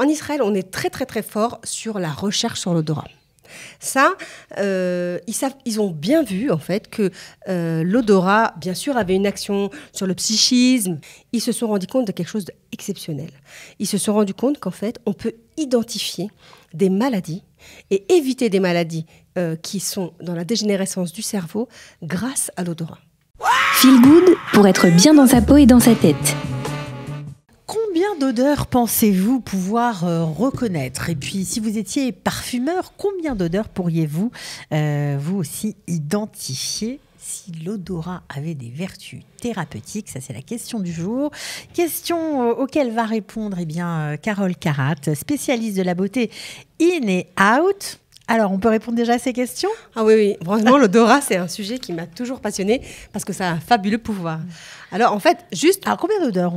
en Israël, on est très très très fort sur la recherche sur l'odorat. Ça, euh, ils, savent, ils, ont bien vu en fait que euh, l'odorat, bien sûr, avait une action sur le psychisme. Ils se sont rendus compte de quelque chose d'exceptionnel. Ils se sont rendus compte qu'en fait, on peut identifier des maladies et éviter des maladies euh, qui sont dans la dégénérescence du cerveau grâce à l'odorat. Feel good pour être bien dans sa peau et dans sa tête. Combien d'odeurs pensez-vous pouvoir euh, reconnaître Et puis, si vous étiez parfumeur, combien d'odeurs pourriez-vous euh, vous aussi identifier si l'odorat avait des vertus thérapeutiques Ça, c'est la question du jour. Question euh, auxquelles va répondre eh bien, Carole Carat, spécialiste de la beauté in et out. Alors, on peut répondre déjà à ces questions Ah oui, oui. Franchement, l'odorat, c'est un sujet qui m'a toujours passionné parce que ça a un fabuleux pouvoir. Alors, en fait, juste. Alors, combien d'odeurs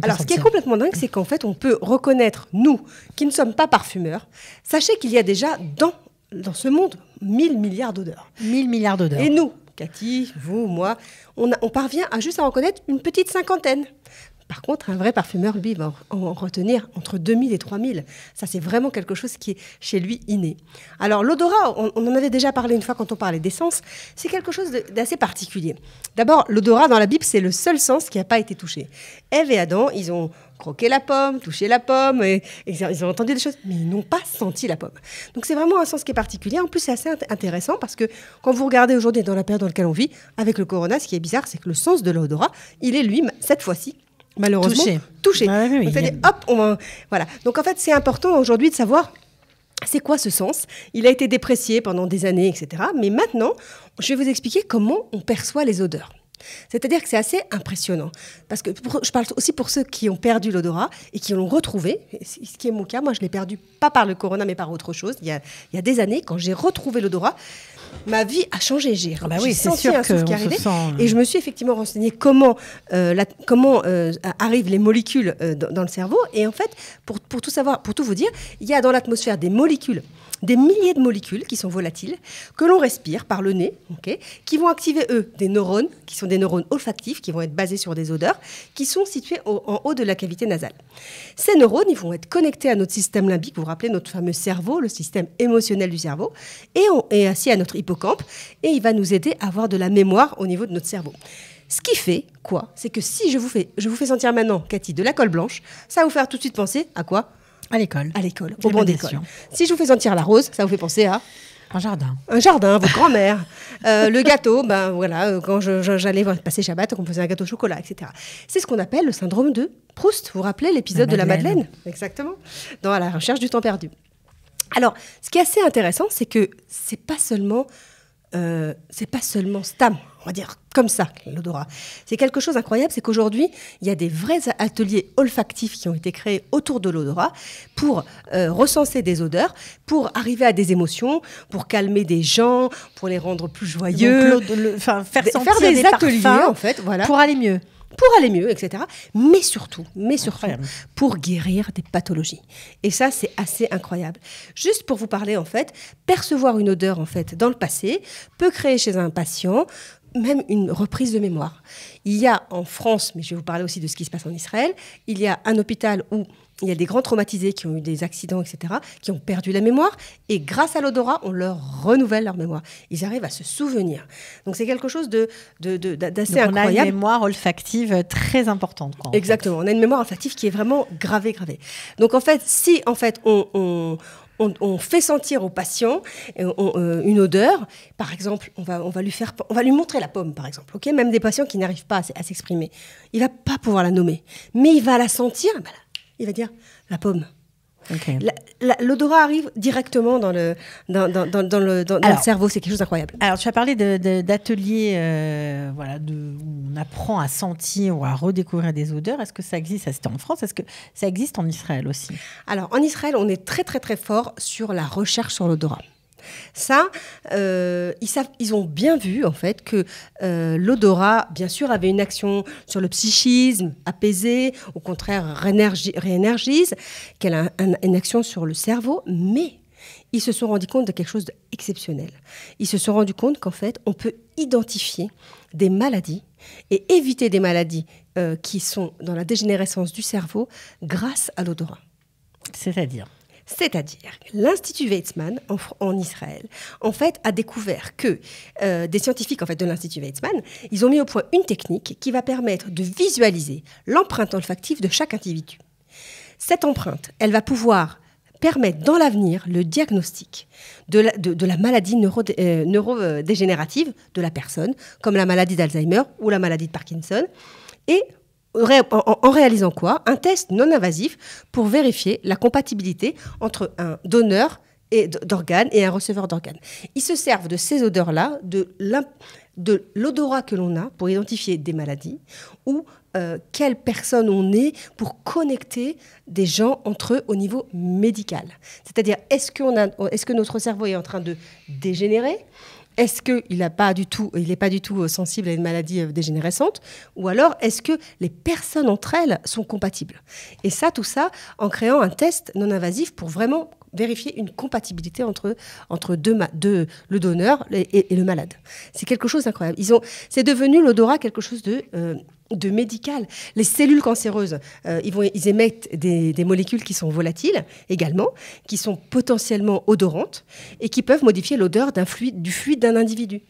Alors, ce qui est complètement dingue, c'est qu'en fait, on peut reconnaître, nous, qui ne sommes pas parfumeurs, sachez qu'il y a déjà dans, dans ce monde 1000 milliards d'odeurs. 1000 milliards d'odeurs. Et nous, Cathy, vous, moi, on, parvient à juste à reconnaître une petite cinquantaine. Par contre, un vrai parfumeur, lui, va en retenir entre 2000 et 3000. Ça, c'est vraiment quelque chose qui est chez lui inné. Alors, l'odorat, on, en avait déjà parlé une fois quand on parlait d'essence, c'est quelque chose d'assez particulier. D'abord, l'odorat dans la Bible, c'est le seul sens qui n'a pas été touché. Ève et Adam, ils ont croqué la pomme, touché la pomme, et, ils ont entendu des choses, mais ils n'ont pas senti la pomme. Donc c'est vraiment un sens qui est particulier. En plus, c'est assez intéressant parce que quand vous regardez aujourd'hui dans la période dans laquelle on vit, avec le corona, ce qui est bizarre, c'est que le sens de l'odorat, il est lui, cette fois-ci, malheureusement touché. Ah hop, on, voilà. Donc en fait, c'est important aujourd'hui de savoir c'est quoi ce sens Il a été déprécié pendant des années, etc. Mais maintenant, je vais vous expliquer comment on perçoit les odeurs. C'est-à-dire que c'est assez impressionnant. Parce que je parle aussi pour ceux qui ont perdu l'odorat et qui l'ont retrouvé, ce qui est mon cas. Moi, je l'ai perdu pas par le corona, mais par autre chose. il y a des années, quand j'ai retrouvé l'odorat, ma vie a changé. J'ai ah bah senti un souffle qui arrivait. Et je me suis effectivement renseignée comment, euh, comment euh, arrivent les molécules euh, dans, le cerveau. Et en fait, pour, pour, tout savoir, pour tout vous dire, il y a dans l'atmosphère des molécules des milliers de molécules qui sont volatiles, que l'on respire par le nez, qui vont activer, eux, des neurones, qui sont des neurones olfactifs, qui vont être basés sur des odeurs, qui sont situés en haut de la cavité nasale. Ces neurones, ils vont être connectés à notre système limbique, vous vous rappelez notre fameux cerveau, le système émotionnel du cerveau, et, on, ainsi à notre hippocampe, et il va nous aider à avoir de la mémoire au niveau de notre cerveau. Ce qui fait quoi C'est que si je vous fais, je vous fais sentir maintenant, Cathy, de la colle blanche, ça va vous faire tout de suite penser à quoi à l'école. À l'école, au banc d'école. Si je vous fais sentir la rose, ça vous fait penser à un jardin. Un jardin, votre grand mère euh, le gâteau, ben voilà, euh, quand j'allais passer Shabbat, on faisait un gâteau au chocolat, etc. C'est ce qu'on appelle le syndrome de Proust. Vous vous rappelez l'épisode de la Madeleine Exactement. Dans la recherche du temps perdu. Alors, ce qui est assez intéressant, c'est que c'est pas seulement, euh, c'est pas seulement Stam, on va dire comme ça, l'odorat. C'est quelque chose d'incroyable, c'est qu'aujourd'hui, il y a des vrais ateliers olfactifs qui ont été créés autour de l'odorat pour euh, recenser des odeurs, pour arriver à des émotions, pour calmer des gens, pour les rendre plus joyeux. enfin faire, des, ateliers, en fait, voilà. Pour aller mieux pour aller mieux, etc. Mais surtout, mais surtout, pour guérir des pathologies. Et ça, c'est assez incroyable. Juste pour vous parler, en fait, percevoir une odeur, en fait, dans le passé peut créer chez un patient même une reprise de mémoire. Il y a en France, mais je vais vous parler aussi de ce qui se passe en Israël, il y a un hôpital où il y a des grands traumatisés qui ont eu des accidents, etc., qui ont perdu la mémoire, et grâce à l'odorat, on leur renouvelle leur mémoire. Ils arrivent à se souvenir. Donc c'est quelque chose d'assez de, de, On a une mémoire olfactive euh, très importante. Quoi, Exactement, on a une mémoire olfactive qui est vraiment gravée, gravée. Donc en fait, si en fait on on, fait sentir au patient euh, euh, une odeur. Par exemple, on va, lui montrer la pomme, par exemple. Même des patients qui n'arrivent pas à, s'exprimer. Il va pas pouvoir la nommer. Mais il va la sentir. Bah il va dire la pomme. L'odorat arrive directement dans le, le, cerveau, c'est quelque chose d'incroyable. Alors, tu as parlé d'ateliers euh, voilà, où on apprend à sentir ou à redécouvrir des odeurs. Est-ce que ça existe c'était en France. Est-ce que ça existe en Israël aussi Alors, en Israël, on est très, très, très fort sur la recherche sur l'odorat. Ça, euh, ils, savent, ils ont bien vu en fait que euh, l'odorat, bien sûr, avait une action sur le psychisme, apaisé, au contraire réénergise, qu'elle a une action sur le cerveau, mais ils se sont rendus compte de quelque chose d'exceptionnel. Ils se sont rendus compte qu'en fait, on peut identifier des maladies et éviter des maladies euh, qui sont dans la dégénérescence du cerveau grâce à l'odorat. C'est-à-dire c'est-à-dire, l'Institut Weizmann en, Israël, en fait, a découvert que euh, des scientifiques en fait, de l'Institut Weizmann, ils ont mis au point une technique qui va permettre de visualiser l'empreinte olfactive de chaque individu. Cette empreinte, elle va pouvoir permettre dans l'avenir le diagnostic de la, maladie euh, neurodégénérative de la personne, comme la maladie d'Alzheimer ou la maladie de Parkinson, et en réalisant quoi Un test non invasif pour vérifier la compatibilité entre un donneur d'organes et un receveur d'organes. Ils se servent de ces odeurs-là, de l'odorat que l'on a pour identifier des maladies ou euh, quelle personne on est pour connecter des gens entre eux au niveau médical. C'est-à-dire, est-ce que notre cerveau est en train de dégénérer est-ce qu'il n'est pas du tout, il n'est pas du tout euh, sensible à une maladie euh, dégénérescente Ou alors, est-ce que les personnes entre elles sont compatibles Et ça, tout ça, en créant un test non invasif pour vraiment vérifier une compatibilité entre, entre deux, le donneur et, le malade. C'est quelque chose d'incroyable. C'est devenu l'odorat quelque chose de... Euh, de médical. Les cellules cancéreuses, euh, ils, vont, ils émettent des, des, molécules qui sont volatiles également, qui sont potentiellement odorantes et qui peuvent modifier l'odeur d'un fluide, du fluide d'un individu.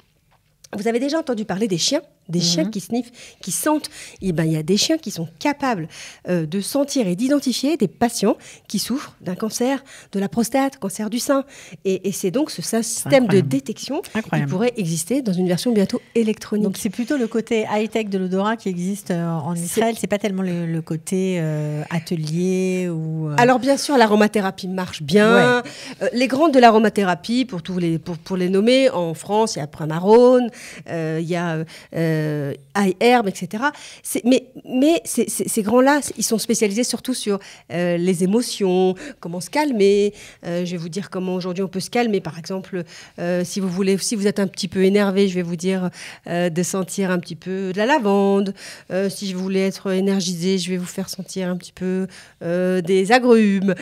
Vous avez déjà entendu parler des chiens des mhm. chiens qui sniffent, qui sentent. Eh ben, il y a des chiens qui sont capables euh, de sentir et d'identifier des patients qui souffrent d'un cancer de la prostate, cancer du sein. Et, c'est donc ce système de détection qui pourrait exister dans une version bientôt électronique. Donc c'est plutôt le côté high tech de l'odorat qui existe euh, en Israël. C'est pas tellement le, côté euh, atelier ou. Alors bien sûr, l'aromathérapie marche bien. les grandes de l'aromathérapie, pour tous les pour, pour les nommer, en France, il y a Primarone, il y a euh, Herbe, etc. Mais, ces, grands-là, ils sont spécialisés surtout sur euh, les émotions, comment se calmer. Euh, je vais vous dire comment aujourd'hui on peut se calmer. Par exemple, euh, si vous voulez, si vous êtes un petit peu énervé, je vais vous dire de sentir un petit peu de la lavande. si je voulais être énergisé, je vais vous faire sentir un petit peu des agrumes,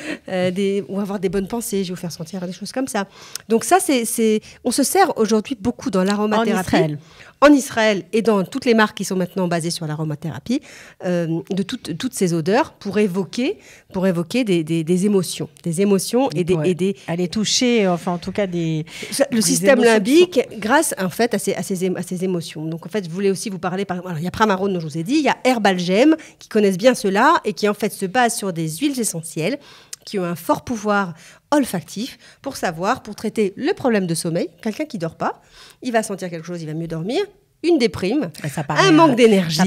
ou avoir des bonnes pensées. Je vais vous faire sentir des choses comme ça. Donc ça, c'est, on se sert aujourd'hui beaucoup dans l'aromathérapie en Israël et dans toutes les marques qui sont maintenant basées sur l'aromathérapie, euh, de toutes ces odeurs pour évoquer, pour évoquer des, des, émotions, des émotions et des, et Aller toucher, enfin en tout cas des... Le système limbique grâce en fait à ces, à ces, à ces émotions. Donc en fait, je voulais aussi vous parler, par il y a Pramarone dont je vous ai dit, il y a Herbalgem qui connaissent bien cela et qui en fait se base sur des huiles essentielles qui ont un fort pouvoir olfactif pour savoir, pour traiter le problème de sommeil. Quelqu'un qui dort pas, il va sentir quelque chose, il va mieux dormir, une déprime, un manque euh, d'énergie,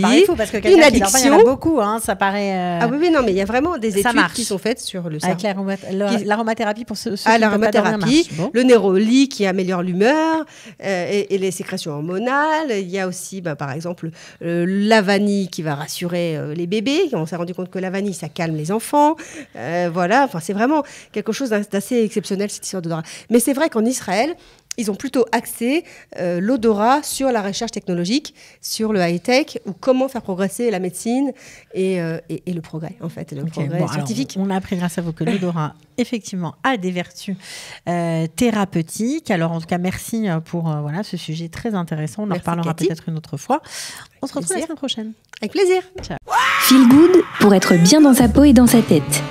une addiction. a beaucoup, ça paraît. Hein, euh, ah oui, mais non, mais il y a vraiment des études qui sont faites sur le ah, cerveau. Avec l'aromathérapie pour ceux, ceux ah, qui l'aromathérapie, le néroli qui améliore l'humeur euh, et, les sécrétions hormonales. Il y a aussi, bah, par exemple, la vanille qui va rassurer les bébés. On s'est rendu compte que la vanille, ça calme les enfants. voilà, enfin, c'est vraiment quelque chose d'assez exceptionnel cette histoire drap. Mais c'est vrai qu'en Israël, ils ont plutôt axé euh, l'odorat sur la recherche technologique, sur le high-tech, ou comment faire progresser la médecine et, euh, le progrès, en fait, le progrès scientifique. on a appris grâce à vous que l'odorat, effectivement, a des vertus euh, thérapeutiques. Alors, en tout cas, merci pour voilà, ce sujet très intéressant. On en reparlera peut-être une autre fois. On se retrouve la semaine prochaine. Avec plaisir. Ciao. Feel good pour être bien dans sa peau et dans sa tête.